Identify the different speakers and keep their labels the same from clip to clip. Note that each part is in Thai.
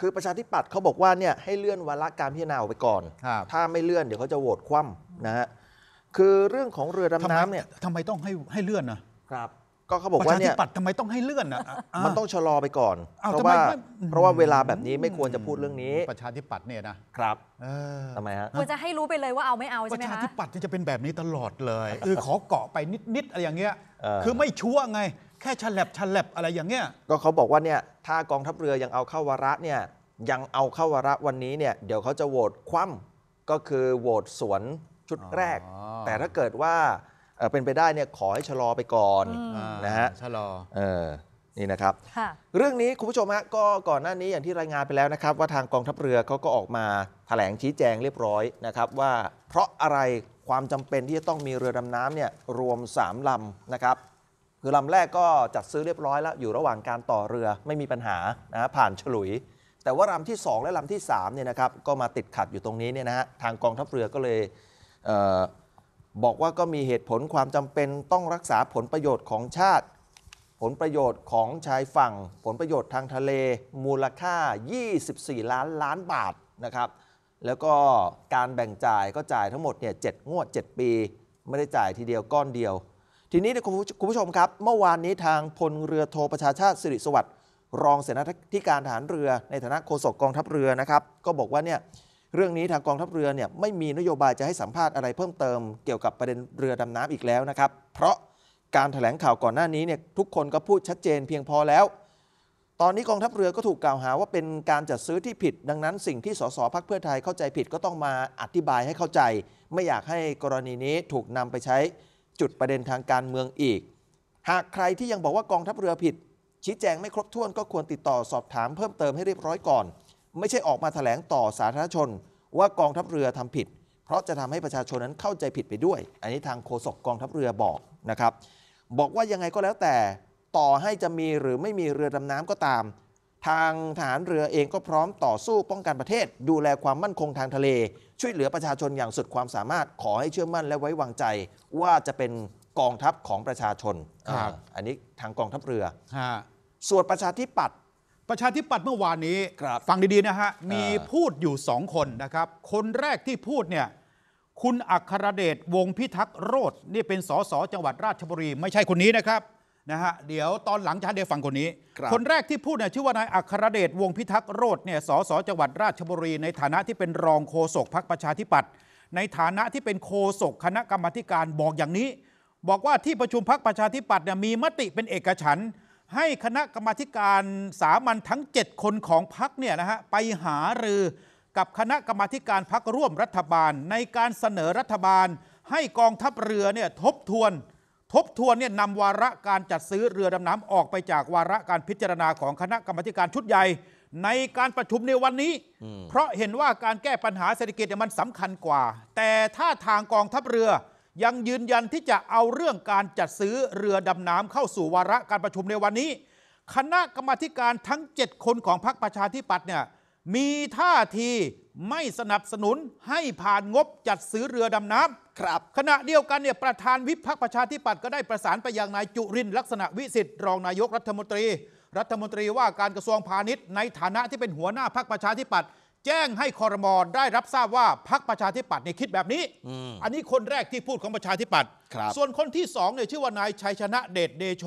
Speaker 1: คือประชาธิปัตย์เขาบอกว่าเนี่ยให้เลื่อนวาระการพิจารณาออกไปก่อน ถ้าไม่เลื่อนเดี๋ยวเขาจะโหวตคว่ำนะฮะคือเรื่องของเรือดำน้ำเนี่ย
Speaker 2: ทำไมต้องให้ให้เลื่อนนะครับก็เขาบอกประว่าชาธิเนี่ยปัตย์ทำไมต้องให้เลื่อนนะอ่ะมัน
Speaker 1: ต้องชะลอไปก่อนเพราะว่า เพราะว่าเวลาแบบน
Speaker 2: ี้ไม่ควรจะพูดเรื่องนี้ ประชาธิปัตย์เนี่ยนะครับเออทำไมฮะควรจ
Speaker 3: ะให้รู้ไปเลยว่าเอาไม่เอาใช่ไหมชา
Speaker 2: ะธิปัตย์จะเป็นแบบนี้ตลอดเลยเออขอเกาะไปนิดๆอะไรอย่างเงี้ยคือไม่ชั่วไงแค่ฉลับฉลับอะไรอย่างเงี้ย
Speaker 1: ก็เขาบอกว่าเนี่ย
Speaker 2: ถ้ากองทัพเรือยังเอาเข้าวาระเนี่ย
Speaker 1: ยังเอาเข้าวาระวันนี้เนี่ยเดี๋ยวเขาจะโหวตคว่ำก็คือโหวตสวนชุดแรก แต่ถ้าเกิดว่าเป็นไปได้เนี่ยขอให้ชะลอไปก่อนอนะฮะชะลอเออนี่นะครับค่ะเรื่องนี้คุณผู้ชมฮะก็ก่อนหน้านี้อย่างที่รายงานไปแล้วนะครับ ว่าทางกองทัพเรือเขาก็ออกมาแถลงชี้แจงเรียบร้อยนะครับ ว่าเพราะอะไรความจำเป็นที่จะต้องมีเรือดำน้ำเนี่ยรวม3ลำนะครับคือลำแรกก็จัดซื้อเรียบร้อยแล้ว อยู่ระหว่างการต่อเรือไม่มีปัญหานะผ่านฉลุย แต่ว่าลำที่ 2 และลำที่3เนี่ยนะครับก็มาติดขัดอยู่ตรงนี้เนี่ยนะฮะทางกองทัพเรือก็เลยเบอกว่าก็มีเหตุผลความจำเป็นต้องรักษาผลประโยชน์ของชาติ ผลประโยชน์ของชายฝั่ง ผลประโยชน์ทางทะเล มูลค่า 24 ล้านล้านบาทนะครับแล้วก็การแบ่งจ่ายก็จ่ายทั้งหมดเนี่ยเจ็ดงวด 7 ปี ไม่ได้จ่ายทีเดียวก้อนเดียวทีนี้คุณผู้ชมครับ เมื่อวานนี้ทางพลเรือโทประชาชาติสิริสวัสดิ์รองเสนาธิการฐานเรือ ในฐานะโฆษกกองทัพเรือนะครับ ก็บอกว่าเนี่ยเรื่องนี้ทางกองทัพเรือเนี่ยไม่มีนโยบายจะให้สัมภาษณ์อะไรเพิ่มเติมเกี่ยวกับประเด็นเรือดำน้ำอีกแล้วนะครับ เพราะการถแถลงข่าวก่อนหน้านี้เนี่ยทุกคนก็พูดชัดเจนเพียงพอแล้ว ตอนนี้กองทัพเรือก็ถูกกล่าวหา ว่าเป็นการจัดซื้อที่ผิด ดังนั้นสิ่งที่สสพักเพื่อไทยเข้าใจผิดก็ต้องมาอธิบายให้เข้าใจ ไม่อยากให้กรณีนี้ถูกนำไปใช้จุดประเด็นทางการเมืองอีก หากใครที่ยังบอกว่ากองทัพเรือผิดชี้แจงไม่ครบถ้วนก็ควรติดต่อสอบถามเพิ่มเติมให้เรียบร้อยก่อน ไม่ใช่ออกมาถแถลงต่อสาธารณชนว่ากองทัพเรือทำผิด เพราะจะทำให้ประชาชนนั้นเข้าใจผิดไปด้วย อันนี้ทางโฆษกกองทัพเรือบอกนะครับ บอกว่ายังไงก็แล้วแต่ ต่อให้จะมีหรือไม่มีเรือดำน้ำก็ตามทางทหารเรือเองก็พร้อมต่อสู้ป้องกันประเทศ ดูแลความมั่นคงทางทะเล ช่วยเหลือประชาชนอย่างสุดความสามารถขอให้เชื่อมั่นและไว้วางใจ ว่าจะเป็นกองทัพของประชาชนออันน
Speaker 2: ี้ทางกองทัพเรือส่วนประชาธิปัตย์ประชาธิปัตย์เมื่อวานนี้ ฟังดีๆนะฮะมีพูดอยู่สองคนนะครับ คนแรกที่พูดเนี่ยคุณอัครเดชวงพิทักษ์โรจนี่เป็นสสจังหวัดราชบุรี ไม่ใช่คนนี้นะครับนะฮะเดี๋ยวตอนหลังจะให้ได้ฟังคนนี้คคนแรกที่พูดเนี่ยชื่อว่านายอัครเดชวงพิทักษ์โรธเนี่ยสสจังหวัดราชบุรี ในฐานะที่เป็นรองโฆษกพรรคประชาธิปัตย์ในฐานะที่เป็นโฆษกคณะกรรมาธิการบอกอย่างนี้ บอกว่าที่ประชุมพรรคประชาธิปัตย์เนี่ยมีมติเป็นเอกฉัน ให้คณะกรรมาธิการสามัญทั้ง 7 คนของพรรคเนี่ยนะฮะไปหารือกับคณะกรรมาธิการพักร่วมรัฐบาล ในการเสนอรัฐบาล ให้กองทัพเรือเนี่ยทบทวนทบทวนเนี่ยนำวาระการจัดซื้อเรือดำน้ำออกไปจากวาระการพิจารณาของคณะกรรมการชุดใหญ่ในการประชุมในวันนี้ เพราะเห็นว่าการแก้ปัญหาเศรษฐกิจมันสำคัญกว่า แต่ถ้าทางกองทัพเรือยังยืนยันที่จะเอาเรื่องการจัดซื้อเรือดำน้ำเข้าสู่วาระการประชุมในวันนี้ คณะกรรมการทั้ง7คนของพรรคประชาธิปัตย์เนี่ยมีท่าทีไม่สนับสนุนให้ผ่านงบจัดซื้อเรือดำน้ำครับ ขณะเดียวกันเนี่ยประธานวิพักประชาธิปัตย์ก็ได้ประสานไปยังนายจุรินลักษณะวิสิทธิ์รองนายกรัฐมนตรี รัฐมนตรีว่าการกระทรวงพาณิชย์ในฐานะที่เป็นหัวหน้าพักประชาธิปัตย์แจ้งให้คอรมอได้รับทราบว่าพักประชาธิปัตย์เนี่ยคิดแบบนี้ อันนี้คนแรกที่พูดของประชาธิปัตย์ ส่วนคนที่สองเนี่ยชื่อว่านายชัยชนะเดชเดโช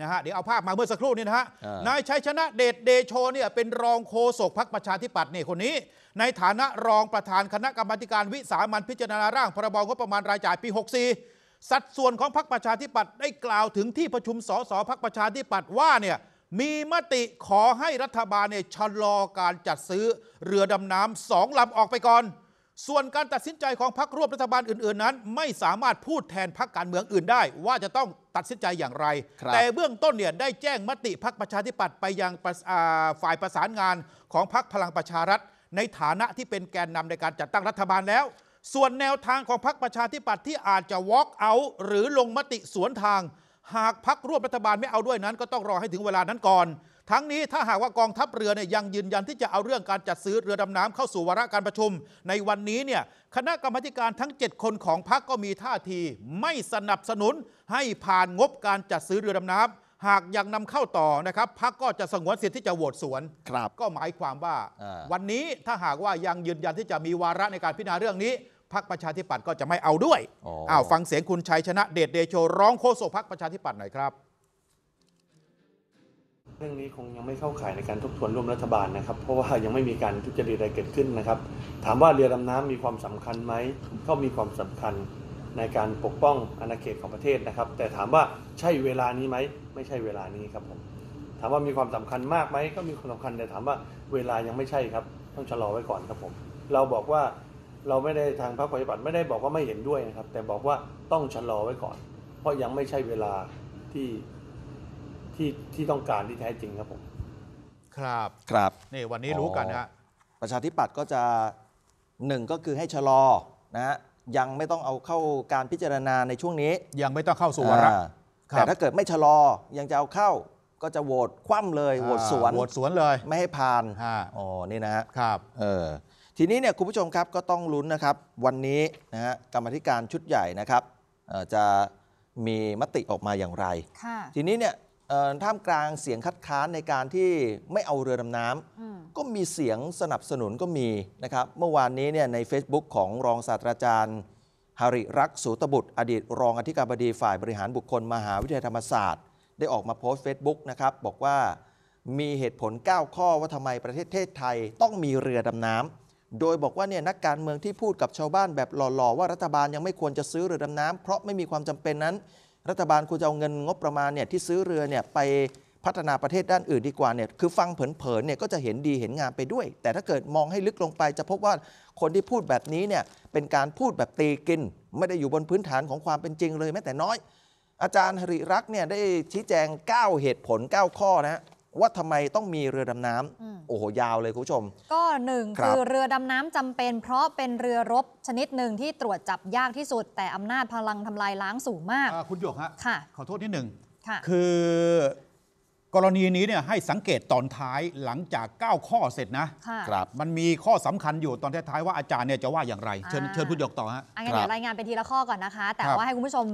Speaker 2: นะฮะ เดี๋ยวเอาภาพมาเมื่อสักครู่นี้นะฮะ นายชัยชนะเดชเดโชเนี่ยเป็นรองโฆษกพักประชาธิปัตย์เนี่ยคนนี้ ในฐานะรองประธานคณะกรรมการวิสามันพิจารณาร่างพรบงบประมาณรายจ่ายปี64สัดส่วนของพรรคประชาธิปัตย์ได้กล่าวถึงที่ประชุมสสพรรคประชาธิปัตย์ว่าเนี่ยมีมติขอให้รัฐบาลเนี่ยชะลอการจัดซื้อเรือดำน้ำสองลำออกไปก่อน ส่วนการตัดสินใจของพรรคร่วมรัฐบาลอื่น ๆนั้น ไม่สามารถพูดแทนพรรคการเมืองอื่นได้ ว่าจะต้องตัดสินใจอย่างไรรแต่เบื้องต้นเนี่ยได้แจ้งมติพรรคประชาธิปัตย์ไปยังฝ่ายประสานงานของพรรคพลังประชารัฐ ในฐานะที่เป็นแกนนำในการจัดตั้งรัฐบาลแล้ว ส่วนแนวทางของพรรคประชาธิปัตย์ที่อาจจะ walk out หรือลงมติสวนทางหากพักร่วมรัฐบาลไม่เอาด้วยนั้นก็ต้องรอให้ถึงเวลานั้นก่อน ทั้งนี้ถ้าหากว่ากองทัพเรือเนี่ยยังยืนยันที่จะเอาเรื่องการจัดซื้อเรือดำน้ำเข้าสู่วาระการประชุม ในวันนี้เนี่ยคณะกรรมการทั้ง 7 คนของพักก็มีท่าทีไม่สนับสนุนให้ผ่านงบการจัดซื้อเรือดำน้ำหากยังนำเข้าต่อนะครับพักก็จะสงวนสิทธิ์ที่จะโหวตสวนก็หมายความว่าวันนี้ถ้าหากว่ายังยืนยันที่จะมีวาระในการพิจารณาเรื่องนี้พรรคประชาธิปัตย์ก็จะไม่เอาด้วย อ้าวฟังเสียงคุณชัยชนะเดชเดโช ร้องโฆษกพรรคประชาธิปัตย์หน่อยครับ
Speaker 1: เรื่องนี้คงยังไม่เข้าข่ายในการทบทวนร่วมรัฐบาลนะครับ เพราะว่ายังไม่มีการทุจริตอะไรเกิดขึ้นนะครับ ถามว่าเรือดำน้ำมีความสำคัญไหมก็มีความสำคัญในการปกป้องอาณาเขตของประเทศนะครับ แต่ถามว่าใช่เวลานี้ไหมไม่ใช่เวลานี้ครับผมถามว่ามีความสำคัญมากไหมก็มีความสำคัญแต่ถามว่าเวลายังไม่ใช่ครับต้องชะลอไว้ก่อนครับผมเราบอกว่าเราไม่ได้ทางพรรคประชาธิปัตย์ไม่ได้บอกว่าไม่เห็นด้วยนะครับ แต่บอกว่าต้องชะลอไว้ก่อน เพราะยังไม่ใช่เวลาที่ที่ที่ต้องการที่แท้จริงครับผม
Speaker 2: ครับครับนี่วันนี้รู้กันนะ
Speaker 1: ประชาธิปัตย์ก็จะหนึ่งก็คือให้ชะลอ นะฮะยังไม่ต้องเอาเข้าการพิจารณาในช่วงนี้ ยังไม่ต้องเข้าสู่วาระแต่ถ้าเกิดไม่ชะลอ ยังจะเอาเข้า ก็จะโหวตคว่ำเลยโหวตสวนโหวตสวนเลย ไม่ให้ผ่านอ๋อนี่นะฮะครับ เออทีนี้เนี่ยคุณผู้ชมครับก็ต้องลุ้นนะครับ วันนี้นะฮะกรรมธิการชุดใหญ่นะครับ จะมีมติออกมาอย่างไร ทีนี้เนี่ยท่ามกลางเสียงคัดค้านในการที่ไม่เอาเรือดำน้ำก็มีเสียงสนับสนุนก็มีนะครับ เมื่อวานนี้เนี่ยใน Facebook ของรองศาสตราจารย์ฮาริรักษ์สูตบุตรอดีต รองอธิการบดีฝ่ายบริหารบุคคลมหาวิทยาลัยธรรมศาสตร์ ได้ออกมาโพสต์ Facebook นะครับบอกว่ามีเหตุผล9ข้อว่าทำไมประเทศไทย ต้องมีเรือดำน้ำโดยบอกว่าเนี่ยนักการเมืองที่พูดกับชาวบ้านแบบหล่อๆ ว่ารัฐบาลยังไม่ควรจะซื้อเรือดำน้ำเพราะไม่มีความจำเป็นนั้น รัฐบาลควรจะเอาเงินงบประมาณเนี่ยที่ซื้อเรือเนี่ยไปพัฒนาประเทศด้านอื่นดีกว่าเนี่ยคือฟังเผินๆเนี่ยก็จะเห็นดีเห็นงามไปด้วย แต่ถ้าเกิดมองให้ลึกลงไปจะพบว่าคนที่พูดแบบนี้เนี่ยเป็นการพูดแบบตีกิน ไม่ได้อยู่บนพื้นฐานของความเป็นจริงเลยแม้แต่น้อย อาจารย์หริรักเนี่ยได้ชี้แจง 9 เหตุผล 9 ข้อนะฮะว่าทำไมต้องมีเรือดำน้ำโอ้โหยาวเลยคุณผู้ชม
Speaker 3: ก็หนึ่งคือเรือดำน้ำจำเป็นเพราะเป็นเรือรบชนิดหนึ่งที่ตรวจจับยากที่สุด แต่อำนาจพลังทำลายล้างสูงมาก คุณหยกฮะค่ะขอโทษนิดหนึ่งคือ
Speaker 2: กรณีนี้เนี่ยให้สังเกตตอนท้ายหลังจาก 9 ข้อเสร็จนะ ครับ มันมีข้อสำคัญอยู่ตอนท้าย ๆ ว่าอาจารย์เนี่ยจะว่าอย่างไรเชิญเชิญคุณหยกต่อฮะงั้นเดี๋ยวราย
Speaker 3: งานเป็นทีละข้อก่อนนะคะ แต่ว่าให้คุณผู้ชม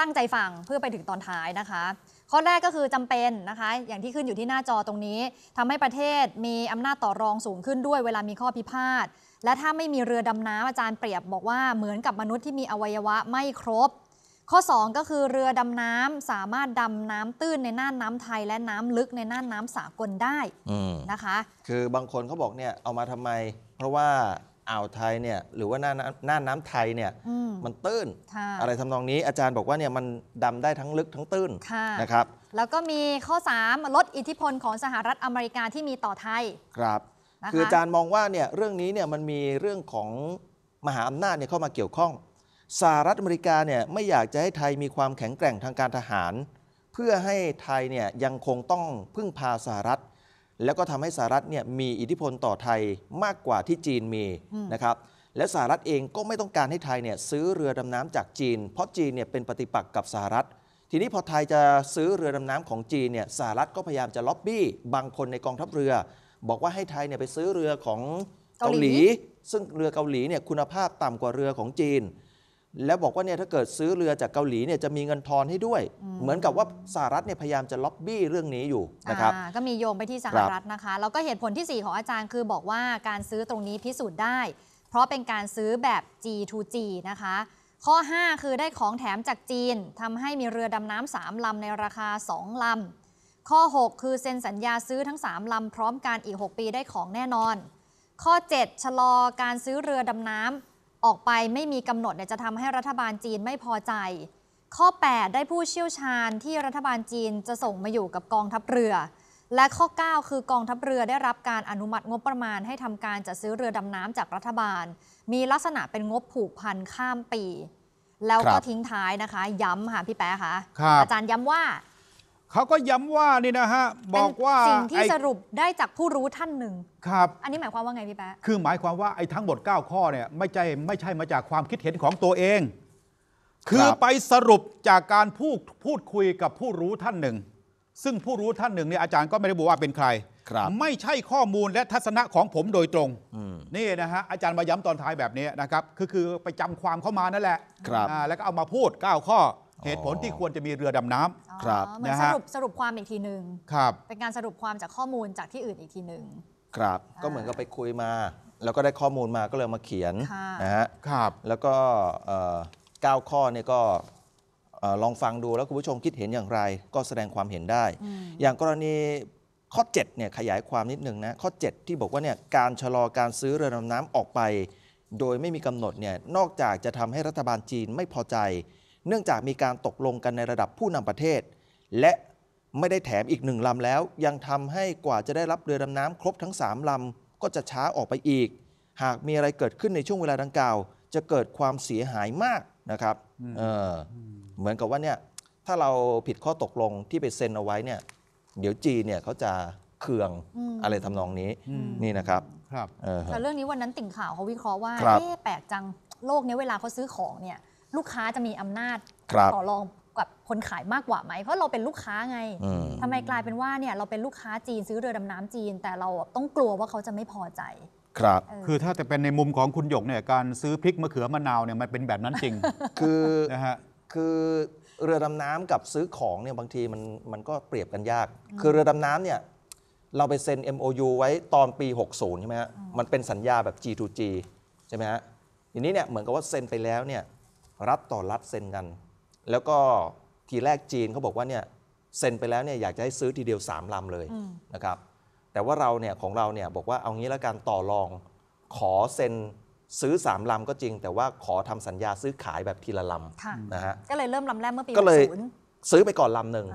Speaker 3: ตั้งใจฟังเพื่อไปถึงตอนท้ายนะคะข้อแรกก็คือจำเป็นนะคะอย่างที่ขึ้นอยู่ที่หน้าจอตรงนี้ ทำให้ประเทศมีอำนาจต่อรองสูงขึ้นด้วย เวลามีข้อพิพาทและถ้าไม่มีเรือดำน้ำอาจารย์เปรียบบอกว่าเหมือนกับมนุษย์ที่มีอวัยวะไม่ครบ ข้อ 2 ก็คือเรือดำน้ำสามารถดำน้ำตื้นในน่านน้ำไทยและน้ำลึกในน่านน้ำสากลได้นะคะ
Speaker 1: คือบางคนเขาบอกเนี่ยเอามาทำไม เพราะว่าอ่าวไทยเนี่ยหรือว่าหน้าน้ำหน้าน้ไทยเนี่ยมันตื้นอะไรทำนองนี้อาจารย์บอกว่าเนี่ยมันดำได้ทั้งลึกทั้งตื้นะนะครับ
Speaker 3: แล้วก็มีข้อ3ลดอิทธิพลของสหรัฐอเมริกาที่มีต่อไทยครับนะคะคืออาจาร
Speaker 1: ย์มองว่าเนี่ยเรื่องนี้เนี่ยมันมีเรื่องของมหาอำนาจเนี่ยเข้ามาเกี่ยวข้อง สหรัฐอเมริกาเนี่ยไม่อยากจะให้ไทยมีความแข็งแกร่งทางการทหาร เพื่อให้ไทยเนี่ยยังคงต้องพึ่งพาสหรัฐแล้วก็ทำให้สหรัฐเนี่ยมีอิทธิพลต่อไทยมากกว่าที่จีนมีนะครับและสหรัฐเองก็ไม่ต้องการให้ไทยเนี่ยซื้อเรือดำน้ำจากจีน เพราะจีนเนี่ยเป็นปฏิปักษ์กับสหรัฐทีนี้พอไทยจะซื้อเรือดำน้ำของจีนเนี่ยสหรัฐก็พยายามจะล็อบบี้บางคนในกองทัพเรือ บอกว่าให้ไทยเนี่ยไปซื้อเรือของเกาหลี ซึ่งเรือเกาหลีเนี่ยคุณภาพต่ำกว่าเรือของจีนแล้วบอกว่าเนี่ยถ้าเกิดซื้อเรือจากเกาหลีเนี่ยจะมีเงินทอนให้ด้วย เหมือนกับว่าสหรัฐเนี่ยพยายามจะล็อบบี้เรื่องนี้อยู่นะครับ
Speaker 3: ก็มีโยงไปที่สหรัฐนะคะ แล้วก็เหตุผลที่ 4 ของอาจารย์คือบอกว่าการซื้อตรงนี้พิสูจน์ได้ เพราะเป็นการซื้อแบบ G2G นะคะ ข้อ 5 คือได้ของแถมจากจีน ทำให้มีเรือดำน้ำสามลำในราคา2ลำข้อ 6 คือเซ็นสัญญาซื้อทั้ง 3ลำพร้อมการอีก 6 ปีได้ของแน่นอน ข้อ7ชะลอการซื้อเรือดำน้ำออกไปไม่มีกำหนดเนี่ยจะทำให้รัฐบาลจีนไม่พอใจ ข้อ 8 ได้ผู้เชี่ยวชาญที่รัฐบาลจีนจะส่งมาอยู่กับกองทัพเรือ และข้อ9คือกองทัพเรือได้รับการอนุมัติงบประมาณให้ทำการจัดซื้อเรือดำน้ำจากรัฐบาล มีลักษณะเป็นงบผูกพันข้ามปี แล้วก็ทิ้งท้ายนะคะ ย้ำค่ะพี่แป๊ะคะอาจารย์ย้ำว่า
Speaker 2: เขาก็ย้ำว่านี่นะฮะบอกว่าสิ่งที่สร
Speaker 3: ุปได้จากผู้รู้ท่านหนึ่ง ครับ อันนี้หมายความว่าไงพี่แป๊ะ
Speaker 2: คือหมายความว่าไอ้ทั้งหมด 9 ข้อเนี่ยไม่ใช่ไม่ใช่มาจากความคิดเห็นของตัวเอง คือไปสรุปจากการพูดพูดคุยกับผู้รู้ท่านหนึ่ง ซึ่งผู้รู้ท่านหนึ่งเนี่ยอาจารย์ก็ไม่ได้บอกว่าเป็นใครครับ ไม่ใช่ข้อมูลและทัศนะของผมโดยตรงนี่นะฮะอาจารย์มาย้ำตอนท้ายแบบนี้นะครับคือคือไปจำความเข้ามานั่นแหละแล้วก็เอามาพูด 9 ข้อเหตุผลที่ควรจะมีเรือดำน้ำครับเหมือนะสฮะรุป
Speaker 3: สรุปความอีกทีหนึ่งครับเป็นการสรุปความจากข้อมูลจากที่อื่นอีกทีหนึ่ง
Speaker 2: ครับก็เหมือนกับ
Speaker 1: ไปคุยมา แล้วก็ได้ข้อมูลมาก็เลยมาเขียนนะฮะครับแล้วก็เก้าข้อเนี่ยก็ลองฟังดูแล้วคุณผู้ชมคิดเห็นอย่างไรก็แสดงความเห็นได้ อย่างกรณีข้อ7เนี่ยขยายความนิดนึงนะข้อ 7 ที่บอกว่าเนี่ยการชะลอการซื้อเรือดำน้ำออกไป โดยไม่มีกำหนดเนี่ยนอกจากจะทำให้รัฐบาลจีนไม่พอใจเนื่องจากมีการตกลงกันในระดับผู้นำประเทศ และไม่ได้แถมอีกหนึ่งลำแล้วยังทำให้กว่าจะได้รับเรือดำน้ำครบทั้ง 3 ลำ ก็จะช้าออกไปอีก หากมีอะไรเกิดขึ้นในช่วงเวลาดังกล่าว จะเกิดความเสียหายมากนะครับเออเหมือนกับว่าเนี่ยถ้าเราผิดข้อตกลงที่ไปเซ็นเอาไว้เนี่ยเดี๋ยวจีเนี่ยเขาจะเคืองอะไรทำนองนี้นี่นะครับ
Speaker 2: ครับแต่เรื่อ
Speaker 3: งนี้วันนั้นติ่งข่าวเขาวิเคราะห์ว่าเอ๊แปลกจังโลกนี้เวลาเขาซื้อของเนี่ยลูกค้าจะมีอำนาจต่อรองกับคนขายมากกว่าไหมเพราะเราเป็นลูกค้าไง ทำไมกลายเป็นว่าเนี่ยเราเป็นลูกค้าจีน ซื้อเรือดำน้ำจีน แต่เราต้องกลัวว่าเขาจะไม่พอใจ
Speaker 2: ครับ คือถ้าแต่เป็นในมุมของคุณหยกเนี่ยการซื้อพริกมะเขือมะนาวเนี่ยมันเป็นแบบนั้นจริง
Speaker 1: คือนะฮะ คือเรือดำน้ำกับซื้อของเนี่ยบางทีมันมันก็เปรียบกันยาก คือเรือดำน้ำเนี่ยเราไปเซ็น MOU ไว้ตอนปี 60ใช่ไหมฮะ มันเป็นสัญญาแบบ G2G ใช่ไหมฮะ ทีนี้เนี่ยเหมือนกับว่าเซ็นไปแล้วเนี่ยรัฐต่อรัฐเซ็นกัน แล้วก็ทีแรกจีนเขาบอกว่าเนี่ย เซ็นไปแล้วเนี่ยอยากจะให้ซื้อทีเดียว 3 ลำเลยนะครับ แต่ว่าเราเนี่ยของเราเนี่ยบอกว่าเอางี้ละกันต่อรอง ขอเซ็นซื้อ 3 ลำก็จริง แต่ว่าขอทำสัญญาซื้อขายแบบทีละลำนะฮะ
Speaker 3: ก็เลยเริ่มลำแรกเมื่อปีก็เลย
Speaker 1: ซื้อไปก่อนลำหนึ่ง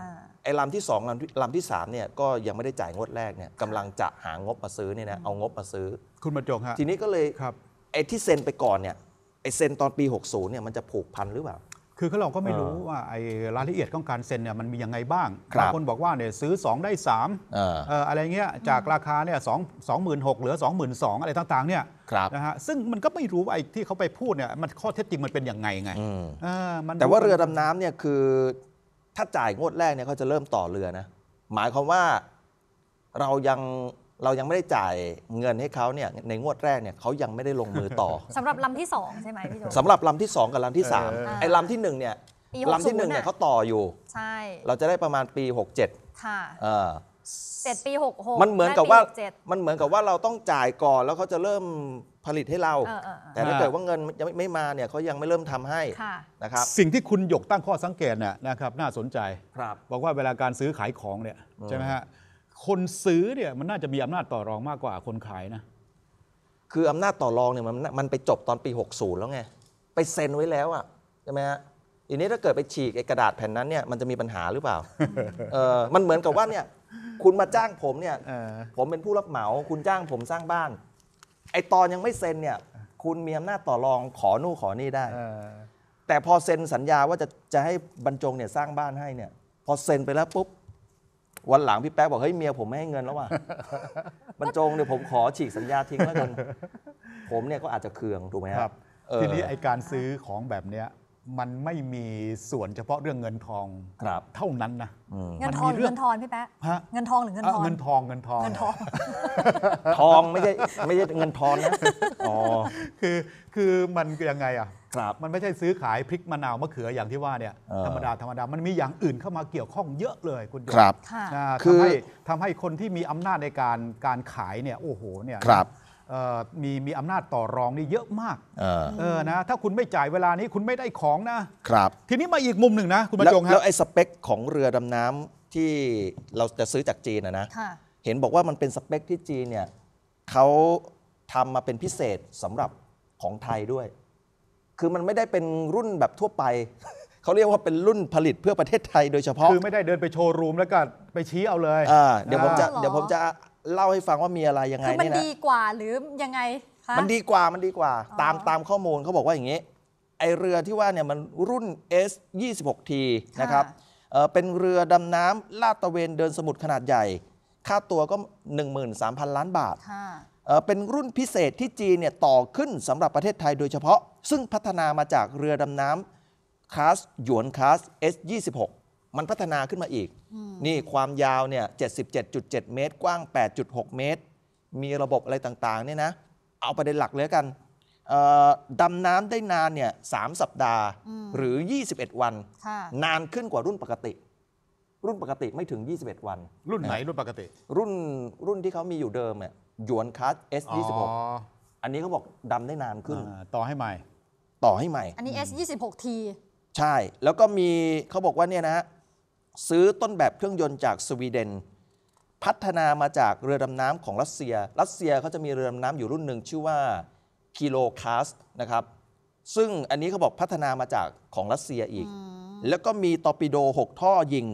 Speaker 1: ไอ้ลำที่ 2ลำลำที่3เนี่ยก็ยังไม่ได้จ่ายงวดแรกเนี่ยกำลังจะหางบมาซื้อเนี่ยนะเอางบมาซื้อ
Speaker 2: คุณบรรจงฮะทีน
Speaker 1: ี้ก็เลยไอ้ที่เซ็นไปก่อนเนี่ยไอเซ็นตอนปี 60เนี่ยมันจะผูกพันหรือเปล่า
Speaker 2: คือเราก็ไม่รู้ว่าไอ้รายละเอียดของการเซ็นเนี่ยมันมียังไงบ้าง บางคนบอกว่าเนี่ยซื้อ 2 ได้3เอออะไรเงี้ยจากราคาเนี่ยสองสองหมื่นหกเหลือ 2 2 0 0 0 อะไรต่างๆเนี่ยนะฮะซึ่งมันก็ไม่รู้ว่าไอ้ที่เขาไปพูดเนี่ยมันข้อเท็จจริงมันเป็นยังไงไงแต่ว่าเรือดำ
Speaker 1: น้ำเนี่ยคือ
Speaker 2: ถ้าจ่ายงวดแรกเนี่ยเขาจะเริ่มต่อ
Speaker 1: เรือนะ หมายความว่าเรายังเรายังไม่ได้จ่ายเงินให้เขาเนี่ยในงวดแรกเนี่ยเขายังไม่ได้ลงมือต่อ
Speaker 3: สำหรับลำที่สองใช่ไหมพี่โจสำ
Speaker 1: หรับลำที่2กับลำที่3ไอ้ลำที่1เนี่ย
Speaker 3: ลำที่1่เนี่ยเขาต่ออยู่ใช่เร
Speaker 1: าจะได้ประมาณปี 67ค่ะเออ
Speaker 3: เจ็ดปีหกหกมันเหมือนกับว่า
Speaker 1: มันเหมือนกับว่าเราต้องจ่ายก่อนแล้วเขา
Speaker 2: จะเริ่มผลิตให้เรา
Speaker 3: แต่ถ้าเกิด
Speaker 1: ว่าเงินยังไม่มาเนี่ยเขายังไม่เริ่มทำให้
Speaker 2: นะครับสิ่งที่คุณหยกตั้งข้อสังเกตเนี่ยนะครับ น่าสนใจครับบอกว่าเวลาการซื้อขายของเนี่ยใช่ไหมฮะคนซื้อเนี่ยมันน่าจะมีอำนาจต่อรองมากกว่า คนขายนะ
Speaker 1: คืออำนาจต่อรองเนี่ยมันมันไปจบตอนปี 60 แล้วไงไปเซ็นไว้แล้วอ่ะใช่ไหมฮะทีนี้ถ้าเกิดไปฉีกไอ้กระดาษแผ่นนั้นเนี่ยมันจะมีปัญหาหรือเปล่าเออมันเหมือนกับว่าเนี่ยคุณมาจ้างผมเนี่ยผมเป็นผู้รับเหมาคุณจ้างผมสร้างบ้าน ไอ้ตอนยังไม่เซ็นเนี่ยคุณมีอำนาจต่อรองขอนู่ขอนี่ได้แต่พอเซ็นสัญญาว่าจะจะให้บรรจงเนี่ยสร้างบ้านให้เนี่ย พอเซ็นไปแล้วปุ๊บวันหลังพี่แป๊กบอกเฮ้ยเมียผมไม่ให้เงินแล้วว่ะบรรจงเนี่ยผมขอฉีกสัญญาทิ้งแล้วกันผมเนี่ยก็อาจจะเคืองถูกไหมครับ
Speaker 2: ทีนี้ไอการซื้อของแบบเนี้ย มันไม่มีส่วนเฉพาะเรื่องเงินทองเท่านั้นนะเงินทองเงินท
Speaker 3: องพี่แป๊ะเงินทองหรือเงินทองเงินทองเงินทองเงินทอง
Speaker 2: ทองไม่ใช่ไม่ใช่เงินทองนะอ๋อคือคือมันยังไงอ่ะครับมันไม่ใช่ซื้อขายพริกมะนาวมะเขืออย่างที่ว่าเนี่ยธรรมดาธรรมดา มันมีอย่างอื่นเข้ามาเกี่ยวข้องเยอะเลยคุณครับค่ะคืทำให้ทำให้คนที่มีอำนาจในการการขายเนี่ยโอ้โหเนี่ยครับมีมีอำนาจต่อรองนี่เยอะมากเออเออนะถ้าคุณไม่จ่ายเวลานี้คุณไม่ได้ของนะ ครับ ทีนี้มาอีกมุมหนึ่งนะ คุณประจงคล้วฮะแล้วไอ้ส
Speaker 1: เปค ของเรือดำน้ำที่เราจะซื้อจากจีนนะะเห็นบอกว่ามันเป็นสเปคที่จีนเนี่ยเขาทำมาเป็นพิเศษสำหรับของไทยด้วยคือมันไม่ได้เป็นรุ่นแบบทั่วไป เขาเรียกว่าเป็นรุ่นผลิตเพื่อประเทศไทยโดยเฉพาะคือไม่ได้เดินไปโชว์รูมแล้วก็ไปชี้เอาเลยเดี๋ยวผมจะเดี๋ยวผมจะเล่าให้ฟังว่ามีอะไรยังไงนี่มันะมันดี
Speaker 3: กว่าหรือยังไงคะมันดีกว
Speaker 1: ่ามันดีกว่าตามตามข้อมูลเขาบอกว่าอย่างนี้ ไอเรือที่ว่าเนี่ยมันรุ่น S 2 6 T นะครับเป็นเรือดำน้ำลาดตระเวนเดินสมุทรขนาดใหญ่ ค่าตัวก็ 13,000 ล้านบาทเป็นรุ่นพิเศษที่จีนเนี่ยต่อขึ้นสำหรับประเทศไทยโดยเฉพาะ ซึ่งพัฒนามาจากเรือดำน้ำคลาสหยวนคลาส S26 มันพัฒนาขึ้นมาอีก นี่ความยาวเนี่ย77.7 เมตร กว้าง 8.6 เมตร มีระบบอะไรต่างๆเนี่ยนะ เอาประเด็นหลักเลยกันดำน้ำได้นานเนี่ยสสัปดาห์หรือ 21 วัน นานขึ้นกว่ารุ่นปกติ รุ่นปกติไม่ถึง 21 วัน รุ่นไหนรุ่นปกติรุ่นรุ่นที่เขามีอยู่เดิมอ่ะหยวนคัส S อิบ2 6อันนี้เขาบอก ดำได้นานขึ้น ต่อให้ใหม่ ต่อให้ใหม่ อัน
Speaker 3: นี้ S 2 6 T
Speaker 1: ใช่ แล้วก็มีเขาบอกว่าเนี่ยนะฮะซื้อต้นแบบเครื่องยนต์จากสวีเดน พัฒนามาจากเรือดำน้ำของรัสเซีย รัสเซียเขาจะมีเรือดำน้ำอยู่รุ่นหนึ่งชื่อว่าคิโลคัสนะครับ ซึ่งอันนี้เขาบอกพัฒนามาจากของรัสเซียอีก แล้วก็มีตอร์ปิโด 6 ท่อยิง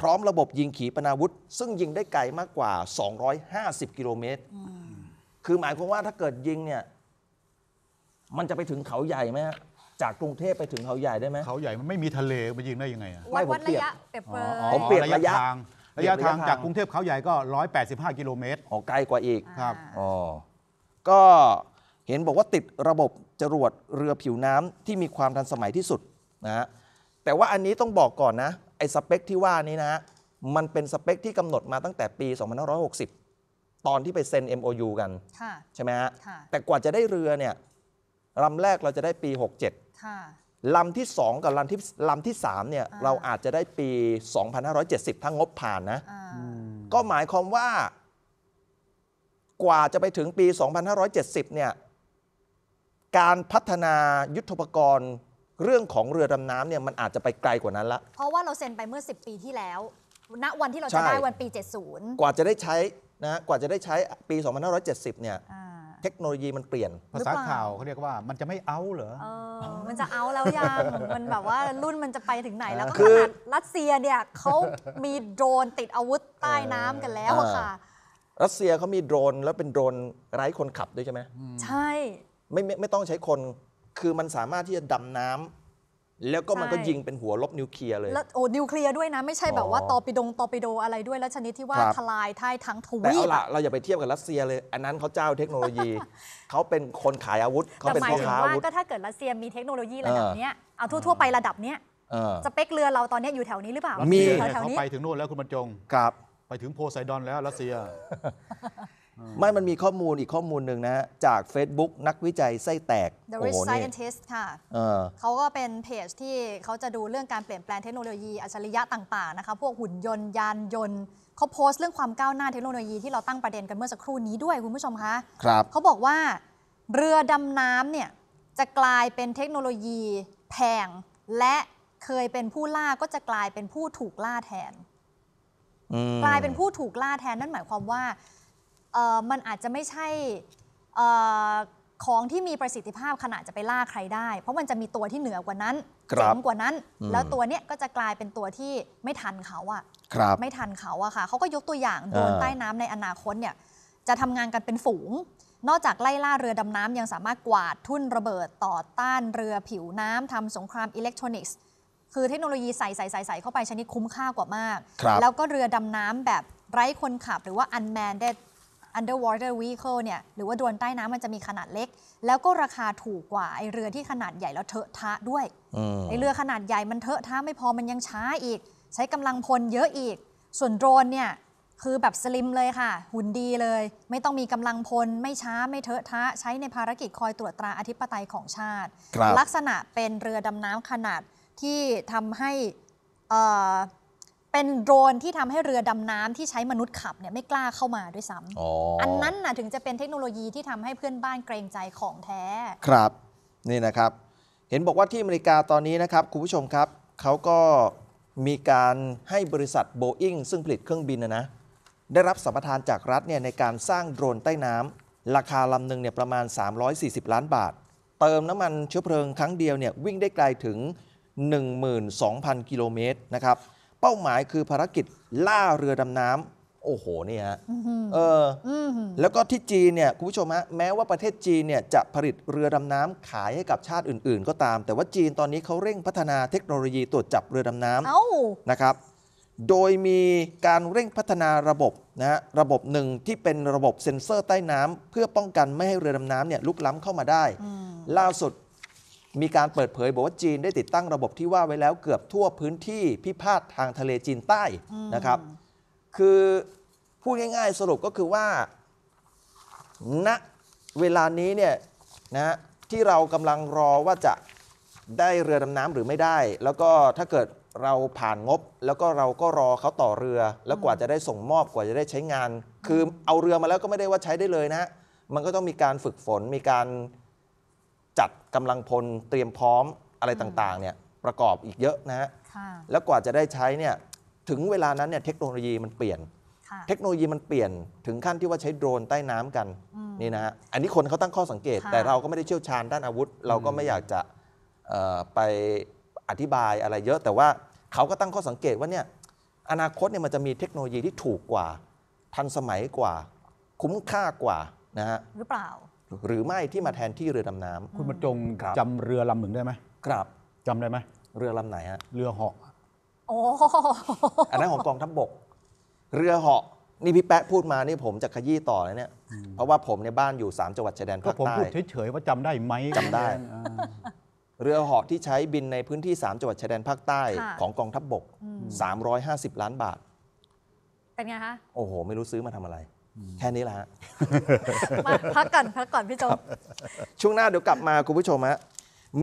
Speaker 1: พร้อมระบบยิงขีปนาวุธ ซึ่งยิงได้ไกลมากกว่า 250 กิโลเมตร คือหมายความว่าถ้าเกิดยิงเนี่ยมันจะไปถึงเขาใหญ่ไหมฮะจากกรุงเทพไปถึ
Speaker 2: งเขาใหญ่ได้ไหมเขาใหญ่มันไม่มีทะเลมันยิงได้ยังไงอะไม่ผมระยะ
Speaker 3: เปลียนผมเ
Speaker 2: ปลี่ยนระยะทางระยะทาง จากกรุงเทพเขาใหญ่ก็185กิโลเมตรออกไกลกว่าอีกครับอ๋อ
Speaker 1: ก็เห็นบอกว่าติดระบบจรวดเรือผิวน้ำที่มีความทันสมัยที่สุดนะฮะแต่ว่าอันนี้ต้องบอกก่อนนะไอ้สเปคที่ว่านี้นะมันเป็นสเปคที่กำหนดมาตั้งแต่ปี 2560 ตอนที่ไปเซ็น MOU กันใช่ไหมฮะแต่กว่าจะได้เรือเนี่ยลำแรกเราจะได้ปี
Speaker 3: 67
Speaker 1: ลำที่ 2 กับลำที่ลำที่3เนี่ยเราอาจจะได้ปี 2570 ถ้างบผ่านนะก็หมายความว่ากว่าจะไปถึงปี 2570 เนี่ยการพัฒนายุทธปกรณ์เรื่องของเรือดำน้ำเนี่ยมันอาจจะไปไกลกว่านั้นละ
Speaker 3: เพราะว่าเราเซ็นไปเมื่อ 10 ปีที่แล้ว ณ วันที่เราจะได้วันปี 70 กว่า
Speaker 1: จะได้ใช้นะ กว่าจะได้ใช้ปี 2570 เนี่ยเทคโนโลยีมันเปลี่ยน ภาษาข่าวเขาเรียกว่า มันจะไม่เอาเหรอ
Speaker 3: มันจะเอาแล้วยัง มันแบบว่ารุ่นมันจะไปถึงไหน แล้วก็ขนาดรัสเซียเนี่ยเขามีโดรนติดอาวุธใต้น้ำกันแล้วค่ะ
Speaker 1: รัสเซียเขามีโดรนแล้วเป็นโดรนไร้คนขับด้วยใช่ไหม ใช่ ไม่ไม่ต้องใช้คนคือมันสามารถที่จะดำน้ำแล้วก็มันก็ยิงเป็นหัวลบนิวเคลียร์เลยแล้ว
Speaker 3: โอ้นิวเคลียร์ด้วยนะไม่ใช่แบบว่าตอปิดงตอปิโดอะไรด้วย แล้วชนิดที่ว่าทลายท่ายทั้งทแต่เอาละ
Speaker 1: เราอย่าไปเทียบกับรัสเซียเลยอันนั้นเขาเจ้าเทคโนโลย
Speaker 2: ีเขาเป็นคนขายอาวุธเขาเป็นายพ่อค้าอาว่าวุธก็
Speaker 3: ถ้าเกิดรัสเซียมีเทคโนโลยีระดับเนี้ยเอาทั่วๆไประดับเนี้ยสเปคเรือเราตอนนี้อยู่แถวนี้หรือเปล่ามีัเีแถวขานี้ไป
Speaker 2: ถึงโน่นแล้วคุณบรรจงครับไปถึงโพไซดอนแล้วรัสเซียไม่มันมีข้อมูลอีกข้อมูลหนึ
Speaker 1: ่งนะฮะจาก Facebook นักวิจัย ไส้แตก The Rich Scientist
Speaker 3: ค่ะ เขาก็เป็นเพจที่เขาจะดูเรื่องการเปลี่ยนแปลงเทคโนโลยีอัจฉริยะต่าง ๆ นะคะ พวกหุ่นยนต์ ยานยนต์เขาโพสต์ เรื่องความก้าวหน้าเทคโนโลยีที่เราตั้งประเด็นกันเมื่อสักครู่นี้ด้วยคุณผู้ชมคะ ครับเขาบอกว่าเรือดำน้ำเนี่ยจะกลายเป็นเทคโนโลยีแพง และเคยเป็นผู้ล่าก็จะกลายเป็นผู้ถูกล่าแทน กลายเป็นผู้ถูกล่าแทนนั่นหมายความว่ามันอาจจะไม่ใช่ของที่มีประสิทธิภาพขนาดจะไปล่าใครได้ เพราะมันจะมีตัวที่เหนือกว่านั้นเจ๋งกว่านั้น แล้วตัวเนี้ยก็จะกลายเป็นตัวที่ไม่ทันเขาอะไม่ทันเขาอะค่ะเขาก็ยกตัวอย่างโดนใต้น้ำในอนาคตเนี่ยจะทำงานกันเป็นฝูง นอกจากไล่ล่าเรือดำน้ำยังสามารถกวาดทุ่นระเบิดต่อต้านเรือผิวน้ำทำสงครามอิเล็กทรอนิกส์ คือเทคโนโลยีใส่ใส่ใส่ใส่เข้าไปชนิดคุ้มค่ากว่ามาก แล้วก็เรือดำน้ำแบบไร้คนขับหรือว่า unmanned underwater vehicle เนี่ยหรือว่าโดรนใต้น้ำมันจะมีขนาดเล็ก แล้วก็ราคาถูกกว่า ไอเรือที่ขนาดใหญ่แล้วเทอะทะด้วยไอเรือขนาดใหญ่มันเทอะทะไม่พอมันยังช้าอีก ใช้กำลังพลเยอะอีก ส่วนโดรนเนี่ยคือแบบสลิมเลยค่ะ หุ่นดีเลย ไม่ต้องมีกำลังพลไม่ช้าไม่เทอะทะใช้ในภารกิจคอยตรวจตราอธิปไตยของชาติ ลักษณะเป็นเรือดำน้ำขนาดที่ทำให้เป็นโดรนที่ทำให้เรือดำน้ำที่ใช้มนุษย์ขับเนี่ยไม่กล้าเข้ามาด้วยซ้ำออันนั้นนะถึงจะเป็นเทคโนโลยีที่ทำให้เพื่อนบ้านเกรงใจของแท้
Speaker 1: ครับ นี่นะครับ เห็นบอกว่าที่อเมริกาตอนนี้นะครับ คุณผู้ชมครับ เขาก็มีการให้บริษัทโบอิงซึ่งผลิตเครื่องบินนะนะได้รับสัมปทานจากรัฐเนี่ยในการสร้างโดรนใต้น้ำ ราคาลำหนึ่งเนี่ยประมาณ 340 ล้านบาท เติมน้ำมันเชื้อเพลิงครั้งเดียวเนี่ยวิ่งได้ไกลถึง12,000กิโลเมตรนะครับเป้าหมายคือภารกิจล่าเรือดำน้ำโอ้โหเนี่ฮะเออแล้วก็ที่จีนเนี่ยคุณผู้ชมฮะแม้ว่าประเทศจีนเนี่ยจะผลิตเรือดำน้ำขายให้กับชาติอื่น ๆ ก็ตาม แต่ว่าจีนตอนนี้เขาเร่งพัฒนาเทคโนโลยีตรวจจับเรือดำน้ำนะครับโดยมีการเร่งพัฒนาระบบนะฮะระบบหนึ่งที่เป็นระบบเซ็นเซอร์ใต้น้ำเพื่อป้องกันไม่ให้เรือดำน้ำเนี่ยลุกล้ำเข้ามาได้ ล่าสุดมีการเปิดเผยบอกว่าจีนได้ติดตั้งระบบที่ว่าไว้แล้วเกือบทั่วพื้นที่พิพาททางทะเลจีนใต้นะครับ คือพูดง่าย ๆ สรุปก็คือว่าณนะเวลานี้เนี่ยนะที่เรากำลังรอว่าจะได้เรือดำน้ำหรือไม่ได้ แล้วก็ถ้าเกิดเราผ่านงบ แล้วก็เราก็รอเขาต่อเรือ แล้วกว่าจะได้ส่งมอบกว่าจะได้ใช้งาน คือเอาเรือมาแล้วก็ไม่ได้ว่าใช้ได้เลยนะ มันก็ต้องมีการฝึกฝนมีการจัดกำลังพลเตรียมพร้อมอะไรต่างๆเนี่ยประกอบอีกเยอะนะฮะแล้วกว่าจะได้ใช้เนี่ยถึงเวลานั้นเนี่ยเทคโนโลยีมันเปลี่ยนเทคโนโลยีมันเปลี่ยนถึงขั้นที่ว่าใช้โดรนใต้น้ำกันนี่นะฮะอันนี้คนเขาตั้งข้อสังเกต แต่เราก็ไม่ได้เชี่ยวชาญด้านอาวุธ เราก็ไม่อยากจะไปอธิบายอะไรเยอะ แต่ว่าเขาก็ตั้งข้อสังเกตว่าเนี่ยอนาคตเนี่ยมันจะมีเทคโนโลยีที่ถูกกว่า ทันสมัยกว่า คุ้มค่ากว่านะฮะหรือเปล่าหรือไม่ที่มาแทนที่เรือดำน้ำคุณบรรจงจำจำเรือลำหนึ่งได้ไหมครับจำได้ไหม เรือลำไหนฮะเรือเหาะโอ้อันนั้นของกองทัพบก เรือเหาะนี่พี่แป๊ะพูดมานี่ผมจะขยี้ต่อเลยเนี่ยเพราะว่าผมในบ้านอยู่ 3จังหวัดชายแดนภาคใต้ผมพูด
Speaker 2: เฉย ๆ ว่าจำได้ไหมจำได้
Speaker 1: เรือเหาะที่ใช้บินในพื้นที่3จังหวัดชายแดนภาคใต้ ของกองทัพบก 350 ล้านบาทเป็นไงคะโอ้โหไม่รู้ซื้อมาทำอะไรแค่นี้แหละฮะมา
Speaker 3: พักก่อนพักก่อนพี่โจ
Speaker 1: ช่วงหน้าเดี๋ยวกลับมาคุณผู้ชมฮะ